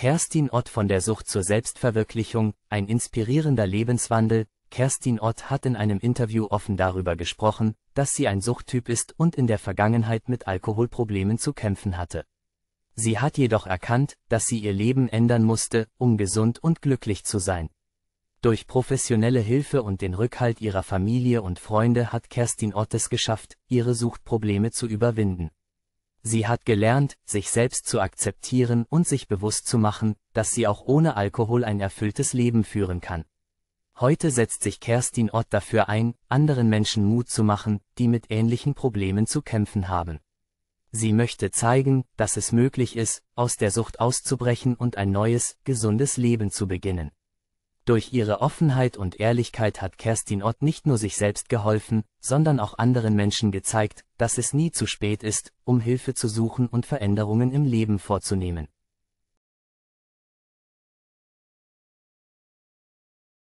Kerstin Ott von der Sucht zur Selbstverwirklichung, ein inspirierender Lebenswandel, Kerstin Ott hat in einem Interview offen darüber gesprochen, dass sie ein Suchttyp ist und in der Vergangenheit mit Alkoholproblemen zu kämpfen hatte. Sie hat jedoch erkannt, dass sie ihr Leben ändern musste, um gesund und glücklich zu sein. Durch professionelle Hilfe und den Rückhalt ihrer Familie und Freunde hat Kerstin Ott es geschafft, ihre Suchtprobleme zu überwinden. Sie hat gelernt, sich selbst zu akzeptieren und sich bewusst zu machen, dass sie auch ohne Alkohol ein erfülltes Leben führen kann. Heute setzt sich Kerstin Ott dafür ein, anderen Menschen Mut zu machen, die mit ähnlichen Problemen zu kämpfen haben. Sie möchte zeigen, dass es möglich ist, aus der Sucht auszubrechen und ein neues, gesundes Leben zu beginnen. Durch ihre Offenheit und Ehrlichkeit hat Kerstin Ott nicht nur sich selbst geholfen, sondern auch anderen Menschen gezeigt, dass es nie zu spät ist, um Hilfe zu suchen und Veränderungen im Leben vorzunehmen.